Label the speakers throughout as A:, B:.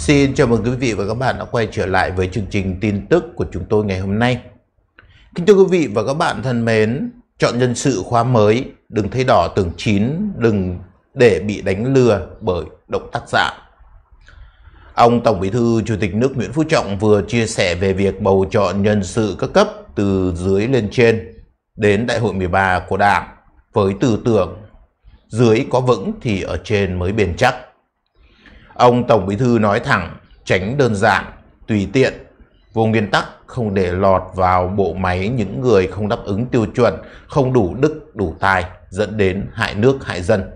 A: Xin chào mừng quý vị và các bạn đã quay trở lại với chương trình tin tức của chúng tôi ngày hôm nay. Kính thưa quý vị và các bạn thân mến, chọn nhân sự khóa mới, đừng thấy đỏ tường chín, đừng để bị đánh lừa bởi động tác giả. Ông Tổng Bí thư Chủ tịch nước Nguyễn Phú Trọng vừa chia sẻ về việc bầu chọn nhân sự các cấp từ dưới lên trên đến Đại hội 13 của Đảng với tư tưởng dưới có vững thì ở trên mới bền chắc. Ông Tổng Bí Thư nói thẳng, tránh đơn giản, tùy tiện, vô nguyên tắc không để lọt vào bộ máy những người không đáp ứng tiêu chuẩn, không đủ đức, đủ tài, dẫn đến hại nước, hại dân.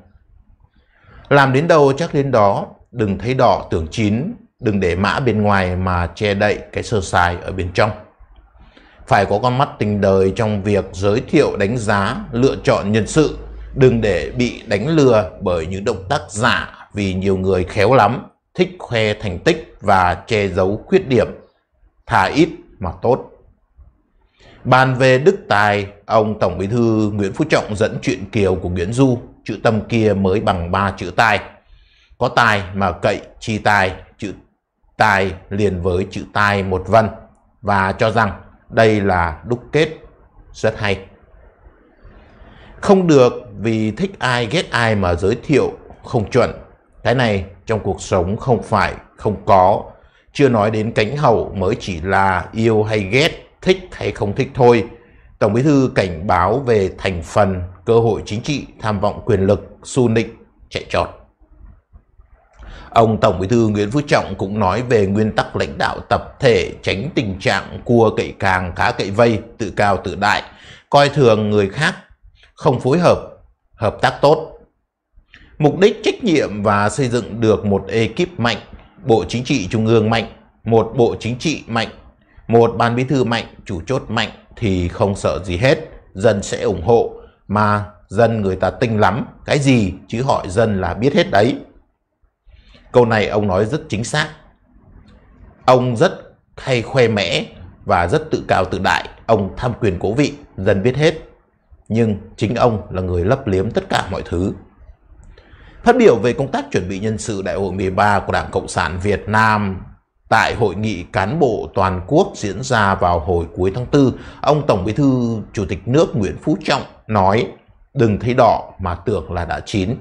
A: Làm đến đâu chắc đến đó, đừng thấy đỏ tưởng chín, đừng để mã bên ngoài mà che đậy cái sơ sài ở bên trong. Phải có con mắt tình đời trong việc giới thiệu đánh giá, lựa chọn nhân sự, đừng để bị đánh lừa bởi những động tác giả vì nhiều người khéo lắm, thích khoe thành tích và che giấu khuyết điểm, thà ít mà tốt. Bàn về đức tài, ông Tổng Bí thư Nguyễn Phú Trọng dẫn chuyện kiều của Nguyễn Du, chữ tâm kia mới bằng ba chữ tài. Có tài mà cậy chi tài, chữ tài liền với chữ tài một vần và cho rằng đây là đúc kết rất hay. Không được vì thích ai ghét ai mà giới thiệu không chuẩn cái này trong cuộc sống không phải không có. Chưa nói đến cánh hậu mới chỉ là yêu hay ghét, thích hay không thích thôi. Tổng bí thư cảnh báo về thành phần, cơ hội chính trị, tham vọng quyền lực, su nịnh, chạy trọt. Ông Tổng Bí thư Nguyễn Phú Trọng cũng nói về nguyên tắc lãnh đạo tập thể tránh tình trạng cua cậy càng cá cậy vây, tự cao tự đại, coi thường người khác, không phối hợp, hợp tác tốt, mục đích trách nhiệm và xây dựng được một ekip mạnh, Bộ Chính trị Trung ương mạnh, một Bộ Chính trị mạnh, một Ban Bí thư mạnh, chủ chốt mạnh thì không sợ gì hết, dân sẽ ủng hộ mà dân người ta tinh lắm, cái gì chứ hỏi dân là biết hết đấy. Câu này ông nói rất chính xác. Ông rất hay khoe mẽ và rất tự cao tự đại, ông tham quyền cố vị, dân biết hết. Nhưng chính ông là người lấp liếm tất cả mọi thứ. Phát biểu về công tác chuẩn bị nhân sự Đại hội 13 của Đảng Cộng sản Việt Nam tại hội nghị cán bộ toàn quốc diễn ra vào hồi cuối tháng 4, ông Tổng Bí thư Chủ tịch nước Nguyễn Phú Trọng nói đừng thấy đỏ mà tưởng là đã chín.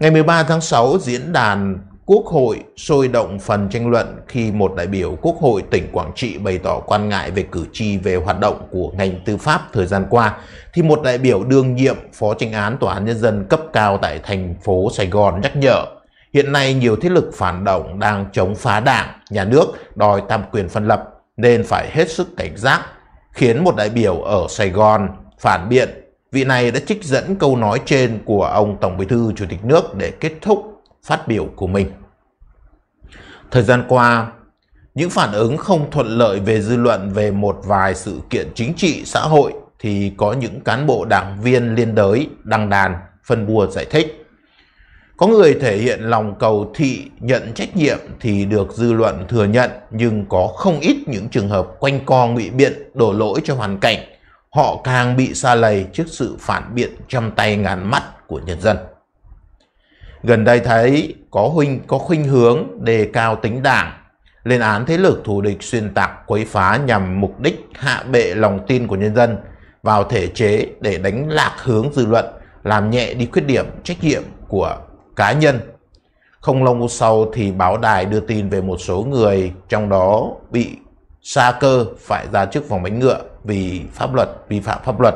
A: Ngày 13 tháng 6, diễn đàn Quốc hội sôi động phần tranh luận khi một đại biểu Quốc hội tỉnh Quảng Trị bày tỏ quan ngại về cử tri về hoạt động của ngành tư pháp thời gian qua, thì một đại biểu đương nhiệm Phó tranh án Tòa án Nhân dân cấp cao tại thành phố Sài Gòn nhắc nhở, hiện nay nhiều thế lực phản động đang chống phá đảng, nhà nước, đòi tam quyền phân lập, nên phải hết sức cảnh giác, khiến một đại biểu ở Sài Gòn phản biện. Vị này đã trích dẫn câu nói trên của ông Tổng Bí thư Chủ tịch nước để kết thúc phát biểu của mình. Thời gian qua, những phản ứng không thuận lợi về dư luận về một vài sự kiện chính trị xã hội thì có những cán bộ đảng viên liên đới đăng đàn phân bua giải thích. Có người thể hiện lòng cầu thị nhận trách nhiệm thì được dư luận thừa nhận nhưng có không ít những trường hợp quanh co ngụy biện đổ lỗi cho hoàn cảnh. Họ càng bị xa lầy trước sự phản biện trăm tay ngàn mắt của nhân dân. Gần đây thấy có huynh có khuynh hướng đề cao tính đảng, lên án thế lực thù địch xuyên tạc quấy phá nhằm mục đích hạ bệ lòng tin của nhân dân vào thể chế để đánh lạc hướng dư luận, làm nhẹ đi khuyết điểm trách nhiệm của cá nhân. Không lâu sau thì báo đài đưa tin về một số người trong đó bị xa cơ phải ra chức vòng bánh ngựa vì pháp luật vi phạm pháp luật,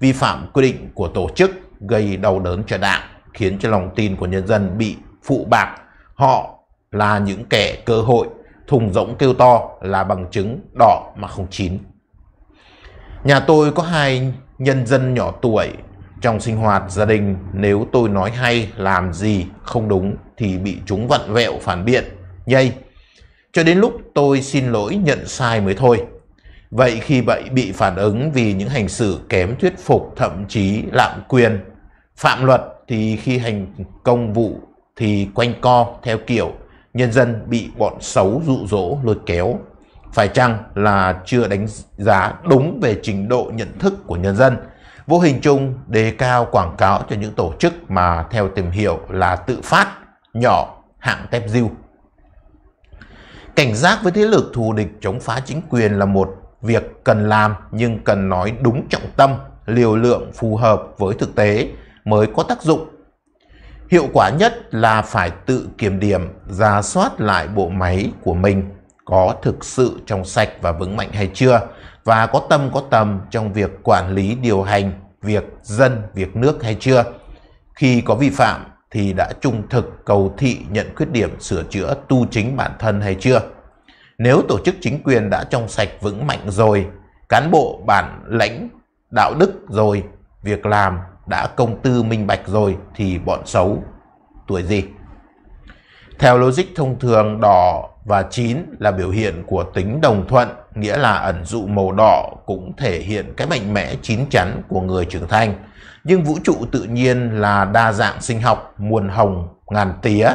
A: vi phạm quy định của tổ chức gây đau đớn cho đảng khiến cho lòng tin của nhân dân bị phụ bạc. Họ là những kẻ cơ hội, thùng rỗng kêu to là bằng chứng đỏ mà không chín. Nhà tôi có hai nhân dân nhỏ tuổi, trong sinh hoạt gia đình nếu tôi nói hay làm gì không đúng thì bị chúng vặn vẹo phản biện, dây Cho đến lúc tôi xin lỗi nhận sai mới thôi. Vậy khi vậy bị phản ứng vì những hành xử kém thuyết phục thậm chí lạm quyền, phạm luật thì khi hành công vụ thì quanh co theo kiểu nhân dân bị bọn xấu dụ dỗ lôi kéo. Phải chăng là chưa đánh giá đúng về trình độ nhận thức của nhân dân? Vô hình chung đề cao quảng cáo cho những tổ chức mà theo tìm hiểu là tự phát, nhỏ, hạng tép diêu. Cảnh giác với thế lực thù địch chống phá chính quyền là một việc cần làm nhưng cần nói đúng trọng tâm, liều lượng phù hợp với thực tế mới có tác dụng. Hiệu quả nhất là phải tự kiểm điểm, ra soát lại bộ máy của mình có thực sự trong sạch và vững mạnh hay chưa và có tâm có tầm trong việc quản lý điều hành việc dân, việc nước hay chưa. Khi có vi phạm thì đã trung thực cầu thị nhận khuyết điểm sửa chữa tu chính bản thân hay chưa. Nếu tổ chức chính quyền đã trong sạch vững mạnh rồi, cán bộ bản lãnh đạo đức rồi, việc làm đã công tư minh bạch rồi thì bọn xấu tuổi gì? Theo logic thông thường, đỏ và chín là biểu hiện của tính đồng thuận, nghĩa là ẩn dụ màu đỏ cũng thể hiện cái mạnh mẽ chín chắn của người trưởng thành. Nhưng vũ trụ tự nhiên là đa dạng sinh học, muôn hồng, ngàn tía.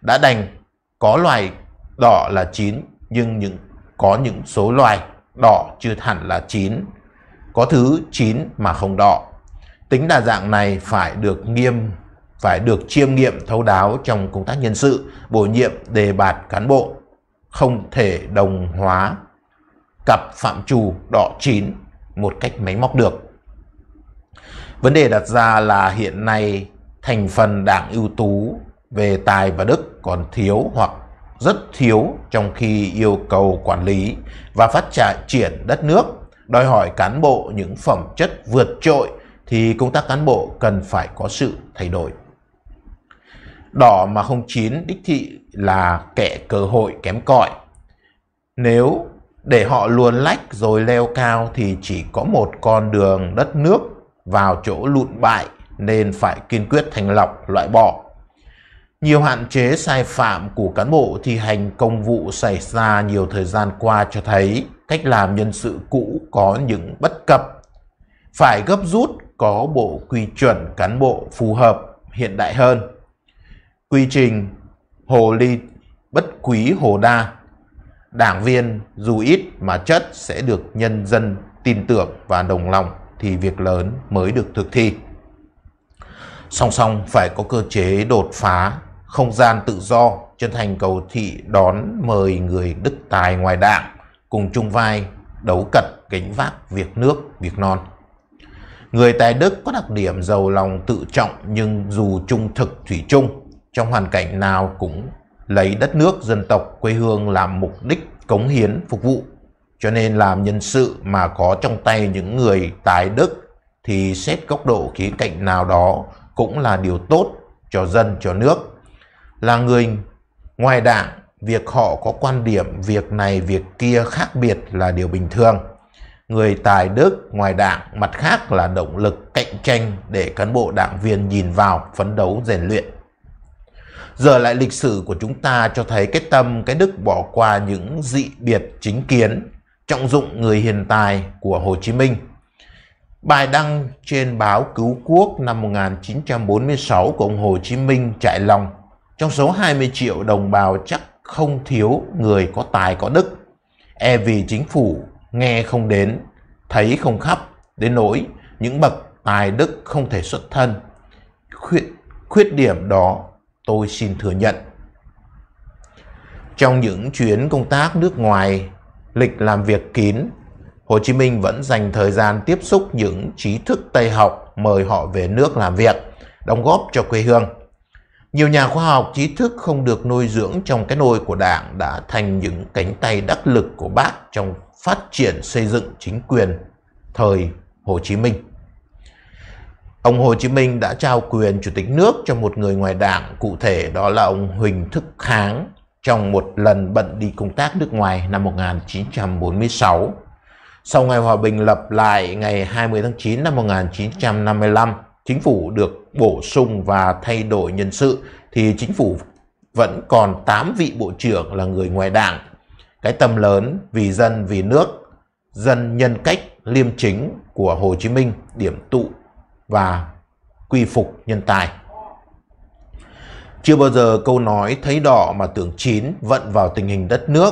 A: Đã đành có loài đỏ là chín, nhưng những có những số loài đỏ chưa hẳn là chín. Có thứ chín mà không đỏ tính đa dạng này phải được nghiêm phải được chiêm nghiệm thấu đáo trong công tác nhân sự, bổ nhiệm, đề bạt cán bộ, không thể đồng hóa cặp phạm trù đỏ chín một cách máy móc được. Vấn đề đặt ra là hiện nay thành phần đảng ưu tú về tài và đức còn thiếu hoặc rất thiếu trong khi yêu cầu quản lý và phát triển đất nước đòi hỏi cán bộ những phẩm chất vượt trội thì công tác cán bộ cần phải có sự thay đổi. Đỏ mà không chín đích thị là kẻ cơ hội kém cỏi. Nếu để họ luồn lách rồi leo cao thì chỉ có một con đường đất nước vào chỗ lụn bại nên phải kiên quyết thành lọc loại bỏ. Nhiều hạn chế sai phạm của cán bộ thi hành công vụ xảy ra nhiều thời gian qua cho thấy cách làm nhân sự cũ có những bất cập. Phải gấp rút có bộ quy chuẩn cán bộ phù hợp hiện đại hơn. Quy trình hồ ly bất quý hồ đa, đảng viên dù ít mà chất sẽ được nhân dân tin tưởng và đồng lòng thì việc lớn mới được thực thi. Song song phải có cơ chế đột phá, không gian tự do, chân thành cầu thị đón mời người đức tài ngoài đảng cùng chung vai đấu cật gánh vác việc nước, việc non. Người tài đức có đặc điểm giàu lòng tự trọng nhưng dù trung thực thủy chung, trong hoàn cảnh nào cũng lấy đất nước, dân tộc, quê hương làm mục đích cống hiến phục vụ. Cho nên làm nhân sự mà có trong tay những người tài đức thì xét góc độ khía cạnh nào đó cũng là điều tốt cho dân, cho nước. Là người ngoài đảng, việc họ có quan điểm việc này, việc kia khác biệt là điều bình thường người tài đức ngoài đảng, mặt khác là động lực cạnh tranh để cán bộ đảng viên nhìn vào, phấn đấu rèn luyện. Giờ lại lịch sử của chúng ta cho thấy cái tâm, cái đức bỏ qua những dị biệt chính kiến, trọng dụng người hiền tài của Hồ Chí Minh. Bài đăng trên báo Cứu Quốc năm 1946 của ông Hồ Chí Minh trải lòng, trong số 20 triệu đồng bào chắc không thiếu người có tài có đức. E vì chính phủ nghe không đến, thấy không khắp, đến nỗi những bậc tài đức không thể xuất thân. Khuyết, khuyết điểm đó tôi xin thừa nhận. Trong những chuyến công tác nước ngoài, lịch làm việc kín, Hồ Chí Minh vẫn dành thời gian tiếp xúc những trí thức Tây học mời họ về nước làm việc, đóng góp cho quê hương. Nhiều nhà khoa học trí thức không được nuôi dưỡng trong cái nôi của Đảng đã thành những cánh tay đắc lực của bác trong phát triển xây dựng chính quyền thời Hồ Chí Minh. Ông Hồ Chí Minh đã trao quyền chủ tịch nước cho một người ngoài đảng, cụ thể đó là ông Huỳnh Thức Kháng trong một lần bận đi công tác nước ngoài năm 1946. Sau ngày hòa bình lập lại ngày 20 tháng 9 năm 1955, chính phủ được bổ sung và thay đổi nhân sự thì chính phủ vẫn còn 8 vị bộ trưởng là người ngoài đảng. Cái tâm lớn vì dân vì nước, dân nhân cách liêm chính của Hồ Chí Minh điểm tụ và quy phục nhân tài. Chưa bao giờ câu nói thấy đỏ mà tưởng chín vận vào tình hình đất nước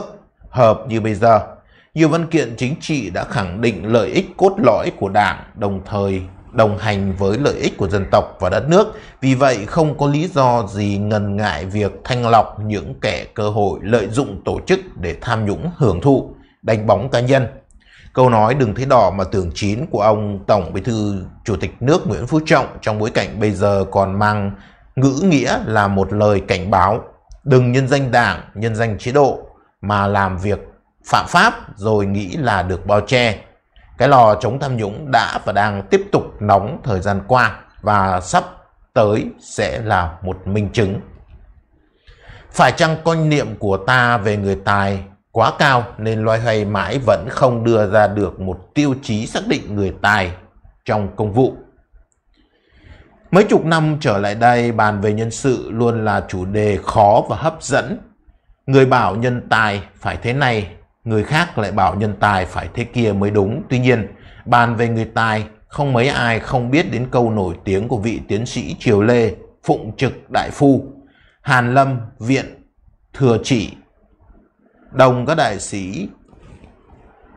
A: hợp như bây giờ. Nhiều văn kiện chính trị đã khẳng định lợi ích cốt lõi của đảng đồng thời đồng hành với lợi ích của dân tộc và đất nước. Vì vậy, không có lý do gì ngần ngại việc thanh lọc những kẻ cơ hội lợi dụng tổ chức để tham nhũng hưởng thụ, đánh bóng cá nhân. Câu nói đừng thấy đỏ mà tưởng chín của ông Tổng Bí thư Chủ tịch nước Nguyễn Phú Trọng trong bối cảnh bây giờ còn mang ngữ nghĩa là một lời cảnh báo. Đừng nhân danh đảng, nhân danh chế độ mà làm việc phạm pháp rồi nghĩ là được bao che cái lò chống tham nhũng đã và đang tiếp tục nóng thời gian qua và sắp tới sẽ là một minh chứng. Phải chăng quan niệm của ta về người tài quá cao nên loay hoay mãi vẫn không đưa ra được một tiêu chí xác định người tài trong công vụ? Mấy chục năm trở lại đây bàn về nhân sự luôn là chủ đề khó và hấp dẫn. Người bảo nhân tài phải thế này, Người khác lại bảo nhân tài phải thế kia mới đúng. Tuy nhiên, bàn về người tài, không mấy ai không biết đến câu nổi tiếng của vị tiến sĩ Triều Lê, Phụng Trực Đại Phu, Hàn Lâm, Viện, Thừa Trị, đồng các đại sĩ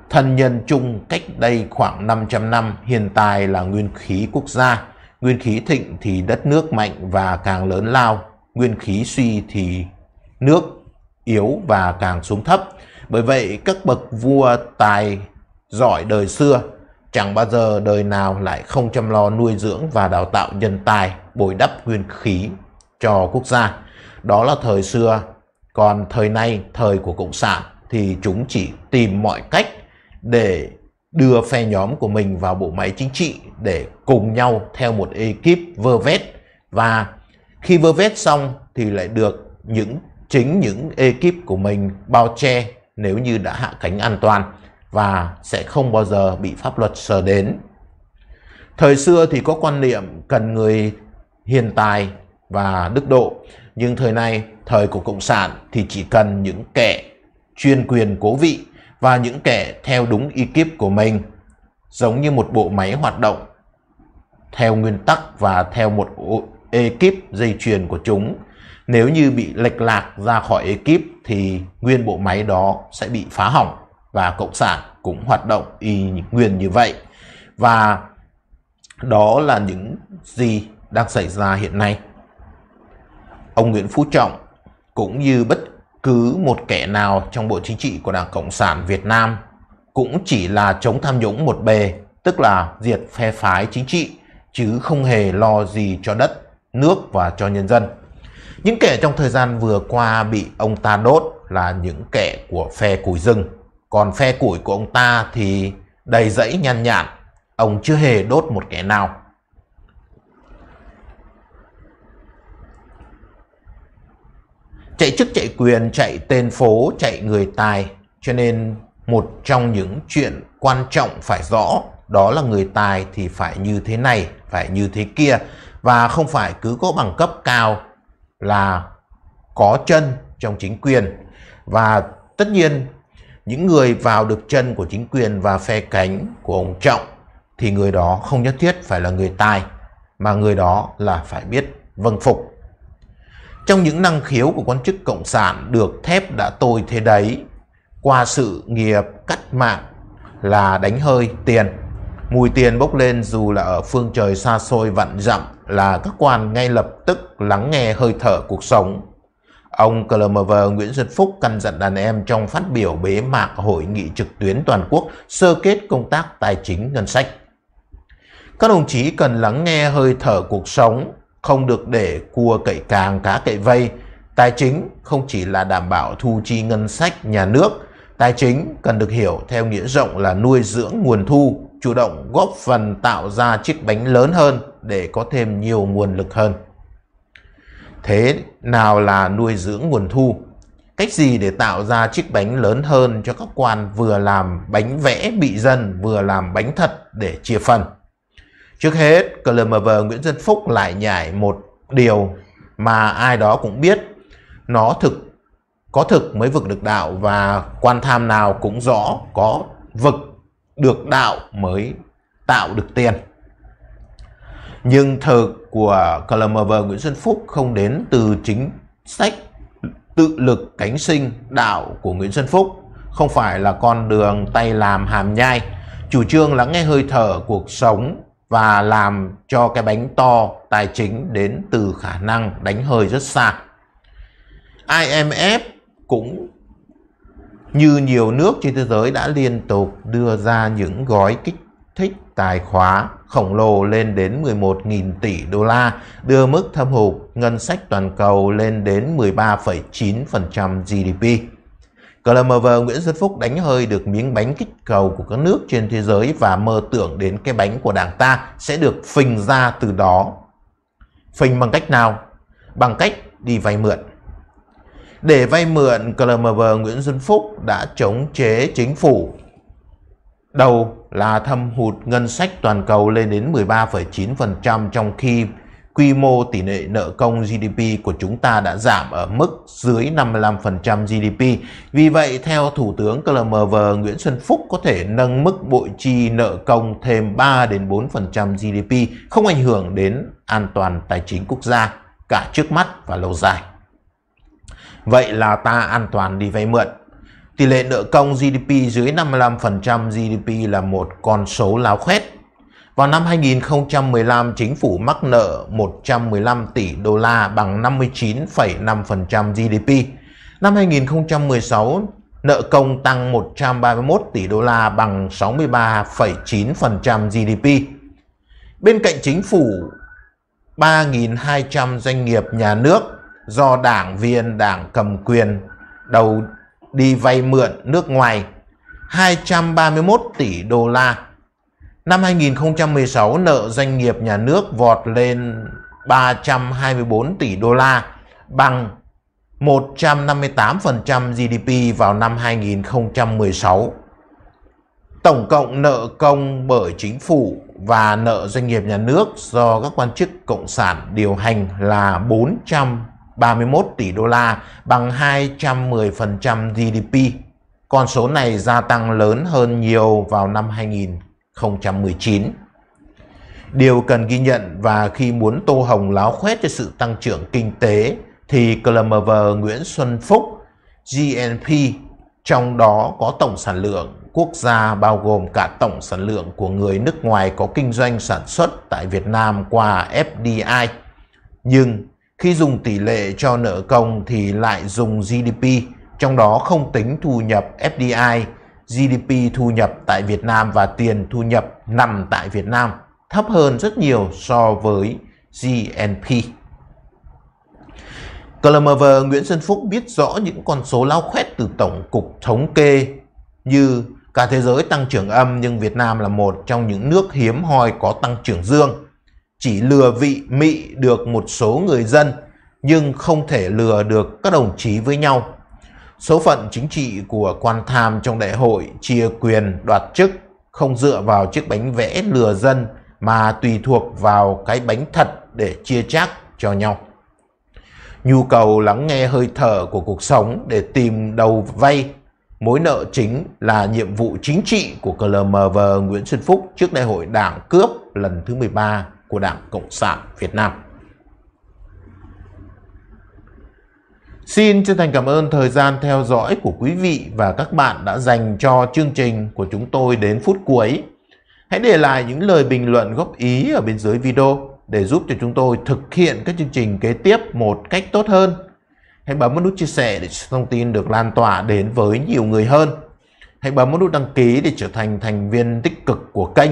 A: thân nhân chung cách đây khoảng 500 năm, hiện tài là nguyên khí quốc gia. Nguyên khí thịnh thì đất nước mạnh và càng lớn lao, nguyên khí suy thì nước yếu và càng xuống thấp. Bởi vậy các bậc vua tài giỏi đời xưa chẳng bao giờ đời nào lại không chăm lo nuôi dưỡng và đào tạo nhân tài, bồi đắp nguyên khí cho quốc gia. Đó là thời xưa, còn thời nay, thời của Cộng sản thì chúng chỉ tìm mọi cách để đưa phe nhóm của mình vào bộ máy chính trị để cùng nhau theo một ekip vơ vét và khi vơ vét xong thì lại được những chính những ekip của mình bao che nếu như đã hạ cánh an toàn và sẽ không bao giờ bị pháp luật sờ đến. Thời xưa thì có quan niệm cần người hiền tài và đức độ, nhưng thời nay, thời của Cộng sản thì chỉ cần những kẻ chuyên quyền cố vị và những kẻ theo đúng y kiếp của mình, giống như một bộ máy hoạt động theo nguyên tắc và theo một ekip dây chuyền của chúng nếu như bị lệch lạc ra khỏi ekip thì nguyên bộ máy đó sẽ bị phá hỏng và cộng sản cũng hoạt động y nguyên như vậy. Và đó là những gì đang xảy ra hiện nay. Ông Nguyễn Phú Trọng cũng như bất cứ một kẻ nào trong bộ chính trị của Đảng Cộng sản Việt Nam cũng chỉ là chống tham nhũng một bề, tức là diệt phe phái chính trị, chứ không hề lo gì cho đất, nước và cho nhân dân. Những kẻ trong thời gian vừa qua bị ông ta đốt là những kẻ của phe củi rừng. Còn phe củi của ông ta thì đầy rẫy nhăn nhản. Ông chưa hề đốt một kẻ nào. Chạy chức chạy quyền, chạy tên phố, chạy người tài. Cho nên một trong những chuyện quan trọng phải rõ đó là người tài thì phải như thế này, phải như thế kia. Và không phải cứ có bằng cấp cao là có chân trong chính quyền và tất nhiên những người vào được chân của chính quyền và phe cánh của ông Trọng thì người đó không nhất thiết phải là người tài mà người đó là phải biết vâng phục. Trong những năng khiếu của quan chức cộng sản được thép đã tôi thế đấy qua sự nghiệp cách mạng là đánh hơi tiền Mùi tiền bốc lên dù là ở phương trời xa xôi vặn dặm là các quan ngay lập tức lắng nghe hơi thở cuộc sống. Ông Clermover Nguyễn Xuân Phúc căn dặn đàn em trong phát biểu bế mạc hội nghị trực tuyến toàn quốc sơ kết công tác tài chính ngân sách. Các đồng chí cần lắng nghe hơi thở cuộc sống, không được để cua cậy càng cá cậy vây. Tài chính không chỉ là đảm bảo thu chi ngân sách nhà nước, tài chính cần được hiểu theo nghĩa rộng là nuôi dưỡng nguồn thu, chủ động góp phần tạo ra chiếc bánh lớn hơn để có thêm nhiều nguồn lực hơn. Thế nào là nuôi dưỡng nguồn thu? Cách gì để tạo ra chiếc bánh lớn hơn cho các quan vừa làm bánh vẽ bị dân vừa làm bánh thật để chia phần? Trước hết, CLMV Nguyễn dân Phúc lại nhảy một điều mà ai đó cũng biết. Nó thực có thực mới vực được đạo và quan tham nào cũng rõ có vực được đạo mới tạo được tiền. Nhưng thờ của Clemever Nguyễn Xuân Phúc không đến từ chính sách tự lực cánh sinh đạo của Nguyễn Xuân Phúc, không phải là con đường tay làm hàm nhai. Chủ trương lắng nghe hơi thở cuộc sống và làm cho cái bánh to tài chính đến từ khả năng đánh hơi rất xa. IMF cũng như nhiều nước trên thế giới đã liên tục đưa ra những gói kích thích tài khóa khổng lồ lên đến 11.000 tỷ đô la, đưa mức thâm hụt ngân sách toàn cầu lên đến 13,9% GDP. Clemever Nguyễn Xuân Phúc đánh hơi được miếng bánh kích cầu của các nước trên thế giới và mơ tưởng đến cái bánh của đảng ta sẽ được phình ra từ đó. Phình bằng cách nào? Bằng cách đi vay mượn để vay mượn CLMV Nguyễn Xuân Phúc đã chống chế chính phủ. Đầu là thâm hụt ngân sách toàn cầu lên đến 13,9% trong khi quy mô tỷ lệ nợ công GDP của chúng ta đã giảm ở mức dưới 55% GDP. Vì vậy, theo Thủ tướng CLMV Nguyễn Xuân Phúc có thể nâng mức bội chi nợ công thêm 3 đến 4% GDP, không ảnh hưởng đến an toàn tài chính quốc gia cả trước mắt và lâu dài. Vậy là ta an toàn đi vay mượn. Tỷ lệ nợ công GDP dưới 55% GDP là một con số láo khoét. Vào năm 2015, chính phủ mắc nợ 115 tỷ đô la bằng 59,5% GDP. Năm 2016, nợ công tăng 131 tỷ đô la bằng 63,9% GDP. Bên cạnh chính phủ, 3.200 doanh nghiệp nhà nước do đảng viên đảng cầm quyền đầu đi vay mượn nước ngoài 231 tỷ đô la. Năm 2016 nợ doanh nghiệp nhà nước vọt lên 324 tỷ đô la bằng 158% GDP vào năm 2016. Tổng cộng nợ công bởi chính phủ và nợ doanh nghiệp nhà nước do các quan chức cộng sản điều hành là 400 31 tỷ đô la bằng 210% GDP. Con số này gia tăng lớn hơn nhiều vào năm 2019. Điều cần ghi nhận và khi muốn tô hồng láo khoét cho sự tăng trưởng kinh tế thì Clemever Nguyễn Xuân Phúc, GNP, trong đó có tổng sản lượng quốc gia bao gồm cả tổng sản lượng của người nước ngoài có kinh doanh sản xuất tại Việt Nam qua FDI. Nhưng khi dùng tỷ lệ cho nợ công thì lại dùng GDP, trong đó không tính thu nhập FDI, GDP thu nhập tại Việt Nam và tiền thu nhập nằm tại Việt Nam thấp hơn rất nhiều so với GNP. Clemover Nguyễn Xuân Phúc biết rõ những con số lao khoét từ Tổng cục Thống kê như cả thế giới tăng trưởng âm nhưng Việt Nam là một trong những nước hiếm hoi có tăng trưởng dương chỉ lừa vị mị được một số người dân nhưng không thể lừa được các đồng chí với nhau. Số phận chính trị của quan tham trong đại hội chia quyền đoạt chức không dựa vào chiếc bánh vẽ lừa dân mà tùy thuộc vào cái bánh thật để chia chác cho nhau. Nhu cầu lắng nghe hơi thở của cuộc sống để tìm đầu vay mối nợ chính là nhiệm vụ chính trị của CLMV Nguyễn Xuân Phúc trước đại hội đảng cướp lần thứ 13 của Đảng Cộng sản Việt Nam. Xin chân thành cảm ơn thời gian theo dõi của quý vị và các bạn đã dành cho chương trình của chúng tôi đến phút cuối. Hãy để lại những lời bình luận góp ý ở bên dưới video để giúp cho chúng tôi thực hiện các chương trình kế tiếp một cách tốt hơn. Hãy bấm nút chia sẻ để thông tin được lan tỏa đến với nhiều người hơn. Hãy bấm nút đăng ký để trở thành thành viên tích cực của kênh